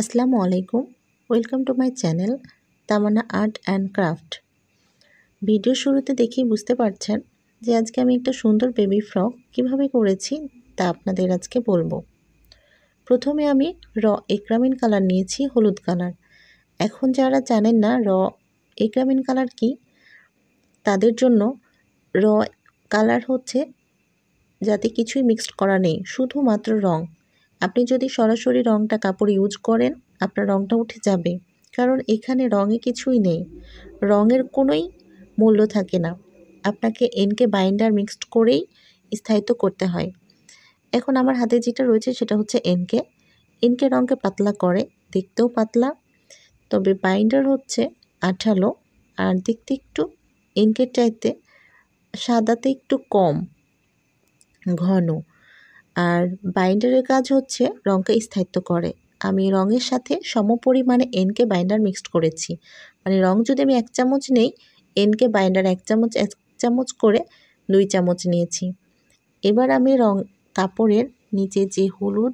আসসালামু আলাইকুম welcome to my channel Tamanna art and craft video শুরুতে দেখেই বুঝতে পারছেন যে আজকে আমি একটা সুন্দর বেবি ফ্রক কিভাবে করেছি তা আপনাদের আজকে বলবো প্রথমে আমি র একরামিন কালার নিয়েছি হলুদ কালার এখন যারা জানেন না র একরামিন কালার কি তাদের জন্য র কালার হচ্ছে যাতে কিছুই মিক্সড করা নেই শুধুমাত্র রঙ আপনি যদি সরাসরি রংটা কাপড় ইউজ করেন আপনার রংটা উঠে যাবে কারণ এখানে রঙে কিছুই নেই রঙের কোনোই মূল্য থাকে না আপনাকে এনকে বাইন্ডার মিক্সড করেই স্থায়িত্ব করতে হয় এখন আমার হাতে যেটা রয়েছে সেটা হচ্ছে এনকে এনকে রঙকে পাতলা করে দেখতেও পাতলা তবে বাইন্ডার হচ্ছে আঠালো আর দেখতে একটু এনকের চাইতে সাদাতে একটু কম ঘন আর বাইন্ডারের কাজ হচ্ছে রঙকে স্থায়িত্ব করে আমি রঙের সাথে সমপরিমাণে এনকে বাইন্ডার মিক্সড করেছি মানে রং যদি আমি এক চামচ নেই এনকে বাইন্ডার এক চামচ এক চামচ করে দুই চামচ নিয়েছি এবার আমি রং কাপড়ের নিচে যে হলুদ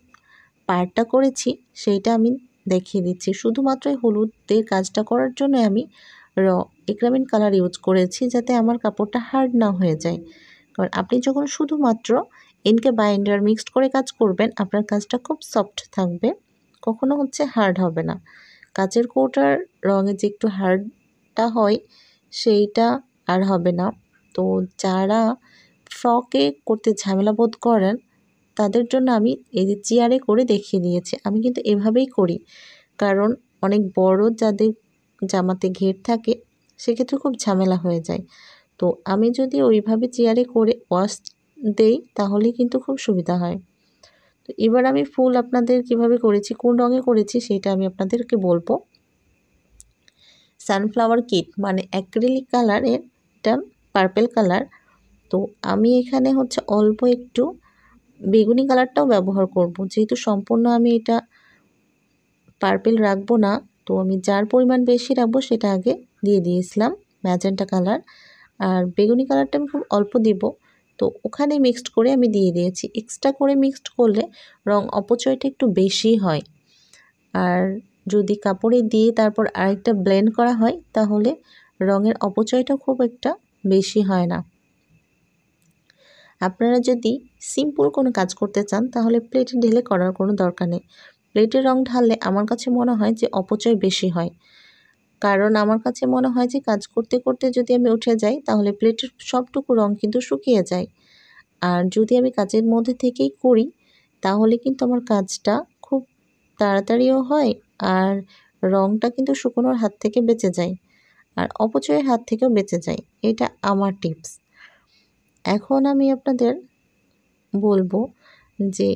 পার্টটা করেছি সেইটা আমি দেখিয়ে দিচ্ছি শুধুমাত্র হলুদের কাজটা করার জন্য আমি র একরামিন কালার ইউজ করেছি যাতে আমার কাপড়টা হার্ড না হয়ে যায় কারণ আপনি যখন শুধুমাত্র এনকে বাইন্ডার মিক্সড করে কাজ করবেন আপনার কাজটা খুব সফট থাকবে কখনো হচ্ছে হার্ড হবে না কাচের কোটার রঙে যে একটু হার্ডটা হয় সেইটা আর হবে না তো যারা ফ্রকে করতে ঝামেলা বোধ করেন তাদের জন্য আমি এই যে চেয়ারে করে দেখিয়ে দিয়েছি আমি কিন্তু এভাবেই করি কারণ অনেক বড় যাদের জামাতে ঘের থাকে সেক্ষেত্রে খুব ঝামেলা হয়ে যায় তো আমি যদি ওইভাবে চেয়ারে করে ওয়াশ দেই তাহলেই কিন্তু খুব সুবিধা হয় তো এবার আমি ফুল আপনাদের কিভাবে করেছি কোন রঙে করেছি সেটা আমি আপনাদেরকে বলবো সানফ্লাওয়ার কিট মানে অ্যাক্রিলিক কালারের এটা পার্পেল কালার তো আমি এখানে হচ্ছে অল্প একটু বেগুনি কালারটাও ব্যবহার করব যেহেতু সম্পূর্ণ আমি এটা পার্পেল রাখবো না তো আমি যার পরিমাণ বেশি রাখবো সেটা আগে দিয়ে দিয়েছিলাম ম্যাজেন্টা কালার আর বেগুনি কালারটা আমি খুব অল্প দিব তো ওখানে মিক্সড করে আমি দিয়ে দিয়েছি এক্সট্রা করে মিক্সড করলে রং অপচয়টা একটু বেশি হয় আর যদি কাপড়ে দিয়ে তারপর আরেকটা ব্লেন্ড করা হয় তাহলে রঙের অপচয়টা খুব একটা বেশি হয় না আপনারা যদি সিম্পল কোনো কাজ করতে চান তাহলে প্লেটে ঢেলে করার কোনো দরকার নেই প্লেটে রং ঢাললে আমার কাছে মনে হয় যে অপচয় বেশি হয় কারণ আমার কাছে মনে হয় যে কাজ করতে করতে যদি আমি উঠে যাই তাহলে প্লেটের সবটুকু রং কিন্তু শুকিয়ে যায় আর যদি আমি কাজের মধ্যে থেকেই করি তাহলে কিন্তু আমার কাজটা খুব তাড়াতাড়িও হয় আর রংটা কিন্তু শুকনোর হাত থেকে বেঁচে যায় আর অপচয়ের হাত থেকেও বেঁচে যায় এটা আমার টিপস এখন আমি আপনাদের বলবো যে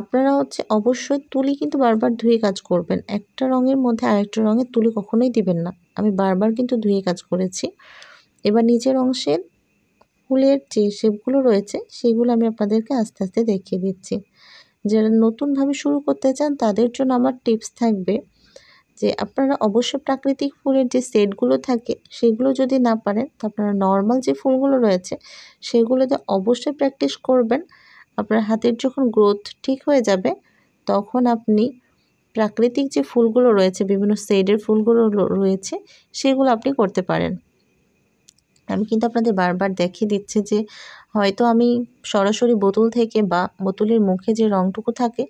আপনারা হচ্ছে অবশ্যই তুলি কিন্তু বারবার ধুয়ে কাজ করবেন একটা রঙের মধ্যে আরেকটা রঙের তুলি কখনোই দিবেন না আমি বারবার কিন্তু ধুয়ে কাজ করেছি এবার নিচের অংশের ফুলের যে শেপগুলো রয়েছে সেগুলো আমি আপনাদেরকে আস্তে আস্তে দেখিয়ে দিচ্ছি যারা নতুনভাবে শুরু করতে চান তাদের জন্য আমার টিপস থাকবে যে আপনারা অবশ্যই প্রাকৃতিক ফুলের যে সেটগুলো থাকে সেগুলো যদি না পারেন তো আপনারা নর্মাল যে ফুলগুলো রয়েছে সেগুলোতে অবশ্যই প্র্যাকটিস করবেন আপনার হাতের যখন গ্রোথ ঠিক হয়ে যাবে তখন আপনি প্রাকৃতিক যে ফুলগুলো রয়েছে বিভিন্ন সেডের ফুলগুলো রয়েছে সেগুলো আপনি করতে পারেন আমি কিন্তু আপনাদের বারবার দেখিয়ে দিচ্ছি যে হয়তো আমি সরাসরি বোতল থেকে বা বোতলের মুখে যে রঙটুকু থাকে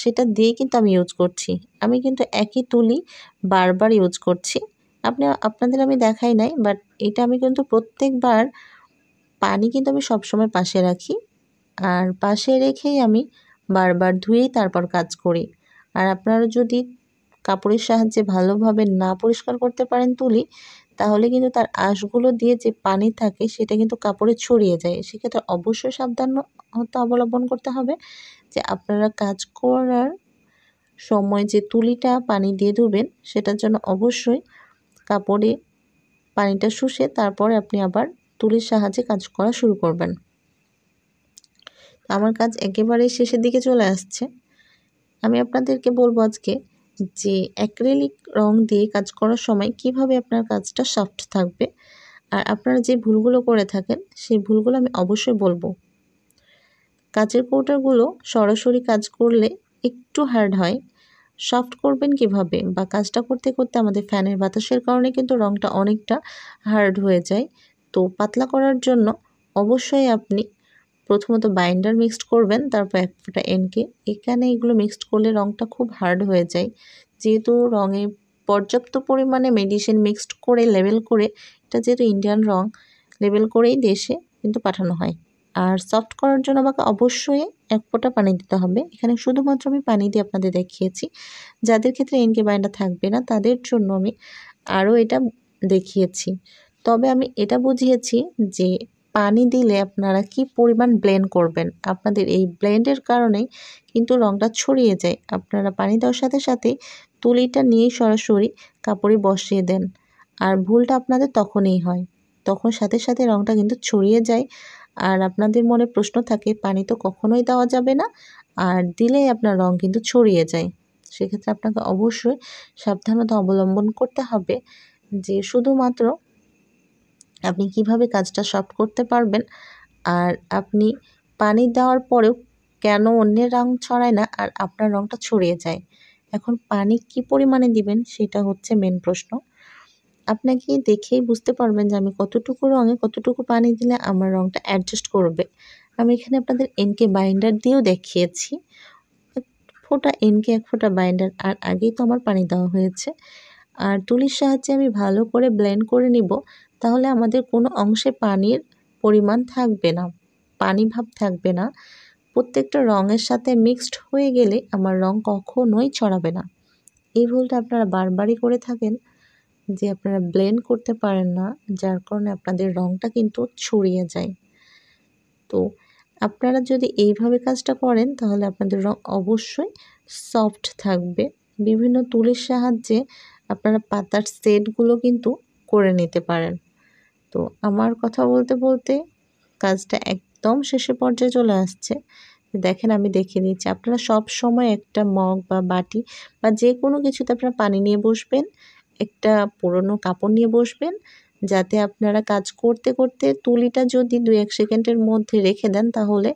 সেটা দিয়ে কিন্তু আমি ইউজ করছি আমি কিন্তু একই তুলি বারবার ইউজ করছি আপনি আপনাদের আমি দেখাই নাই বাট এটা আমি কিন্তু প্রত্যেকবার পানি কিন্তু আমি সবসময় পাশে রাখি আর পাশে রেখেই আমি বারবার ধুয়েই তারপর কাজ করি আর আপনারা যদি কাপড়ের সাহায্যে ভালোভাবে না পরিষ্কার করতে পারেন তুলি তাহলে কিন্তু তার আঁশগুলো দিয়ে যে পানি থাকে সেটা কিন্তু কাপড়ে ছড়িয়ে যায় সেক্ষেত্রে অবশ্যই সাবধানতা অবলম্বন করতে হবে যে আপনারা কাজ করার সময় যে তুলিটা পানি দিয়ে ধুবেন সেটার জন্য অবশ্যই কাপড়ে পানিটা শুষে তারপরে আপনি আবার তুলির সাহায্যে কাজ করা শুরু করবেন আমার কাজ একেবারে শেষের দিকে চলে আসছে আমি আপনাদেরকে বলবো আজকে যে অ্যাক্রেলিক রং দিয়ে কাজ করার সময় কিভাবে আপনার কাজটা সফট থাকবে আর আপনারা যে ভুলগুলো করে থাকেন সেই ভুলগুলো আমি অবশ্যই বলবো কাচের কৌটাগুলো সরাসরি কাজ করলে একটু হার্ড হয় সফট করবেন কিভাবে বা কাজটা করতে করতে আমাদের ফ্যানের বাতাসের কারণে কিন্তু রংটা অনেকটা হার্ড হয়ে যায় তো পাতলা করার জন্য অবশ্যই আপনি প্রথমত বাইন্ডার মিক্সড করবেন তারপর এক ফোঁটা এনকে এখানে এগুলো মিক্সড করলে রঙটা খুব হার্ড হয়ে যায় যেহেতু রঙে পর্যাপ্ত পরিমাণে মেডিসিন মিক্সড করে লেবেল করে এটা যেহেতু ইন্ডিয়ান রং লেবেল করেই দেশে কিন্তু পাঠানো হয় আর সফট করার জন্য আমাকে অবশ্যই এক ফোঁটা পানি দিতে হবে এখানে শুধুমাত্র আমি পানি দিয়ে আপনাদের দেখিয়েছি যাদের ক্ষেত্রে এনকে বাইন্ডার থাকবে না তাদের জন্য আমি আরও এটা দেখিয়েছি তবে আমি এটা বুঝিয়েছি যে পানি দিলে আপনারা কি পরিমাণ ব্লেন্ড করবেন আপনাদের এই ব্লেন্ডের কারণেই কিন্তু রঙটা ছড়িয়ে যায় আপনারা পানি দেওয়ার সাথে সাথে তুলিটা নিয়েই সরাসরি কাপড়ে বসিয়ে দেন আর ভুলটা আপনাদের তখনই হয় তখন সাথে সাথে রঙটা কিন্তু ছড়িয়ে যায় আর আপনাদের মনে প্রশ্ন থাকে পানি তো কখনোই দেওয়া যাবে না আর দিলেই আপনার রং কিন্তু ছড়িয়ে যায় সেক্ষেত্রে আপনাকে অবশ্যই সাবধানতা অবলম্বন করতে হবে যে শুধুমাত্র আপনি কিভাবে কাজটা সফট করতে পারবেন আর আপনি পানি দেওয়ার পরেও কেন অন্যের রং ছড়ায় না আর আপনার রংটা ছড়িয়ে যায় এখন পানি কি পরিমাণে দিবেন সেটা হচ্ছে মেন প্রশ্ন আপনাকে দেখেই বুঝতে পারবেন যে আমি কতটুকু রঙে কতটুকু পানি দিলে আমার রঙটা অ্যাডজাস্ট করবে আমি এখানে আপনাদের এনকে বাইন্ডার দিয়েও দেখিয়েছি ফোটা এনকে এক ফোটা বাইন্ডার আর আগেই তো আমার পানি দেওয়া হয়েছে আর তুলির সাহায্যে আমি ভালো করে ব্লেন্ড করে নিব তাহলে আমাদের কোনো অংশে পানির পরিমাণ থাকবে না পানি ভাব থাকবে না প্রত্যেকটা রঙের সাথে মিক্সড হয়ে গেলে আমার রং কখনোই ছড়াবে না এই ভুলটা আপনারা বারবারই করে থাকেন যে আপনারা ব্লেন্ড করতে পারেন না যার কারণে আপনাদের রংটা কিন্তু ছড়িয়ে যায় তো আপনারা যদি এইভাবে কাজটা করেন তাহলে আপনাদের রং অবশ্যই সফট থাকবে বিভিন্ন তুলির সাহায্যে আপনারা পাতার সেটগুলো কিন্তু করে নিতে পারেন তো আমার কথা বলতে বলতে কাজটা একদম শেষে পর্যায়ে চলে আসছে দেখেন আমি দেখে দিচ্ছি আপনারা সব সময় একটা মগ বা বাটি বা যে কোনো কিছুতে আপনারা পানি নিয়ে বসবেন একটা পুরনো কাপড় নিয়ে বসবেন যাতে আপনারা কাজ করতে করতে তুলিটা যদি দুই এক সেকেন্ডের মধ্যে রেখে দেন তাহলে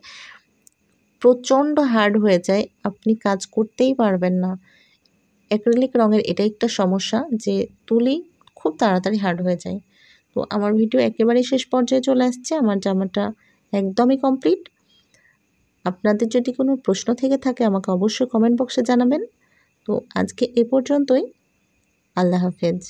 প্রচণ্ড হার্ড হয়ে যায় আপনি কাজ করতেই পারবেন না অ্যাক্রিলিক রঙের এটা একটা সমস্যা যে তুলি খুব তাড়াতাড়ি হার্ড হয়ে যায় তো আমার ভিডিও একেবারে শেষ পর্যায়ে চলে আসছে আমার জামাটা একদমই কমপ্লিট আপনাদের যদি কোনো প্রশ্ন থেকে থাকে আমাকে অবশ্যই কমেন্ট বক্সে জানাবেন তো আজকে এ পর্যন্তই আল্লাহ হাফেজ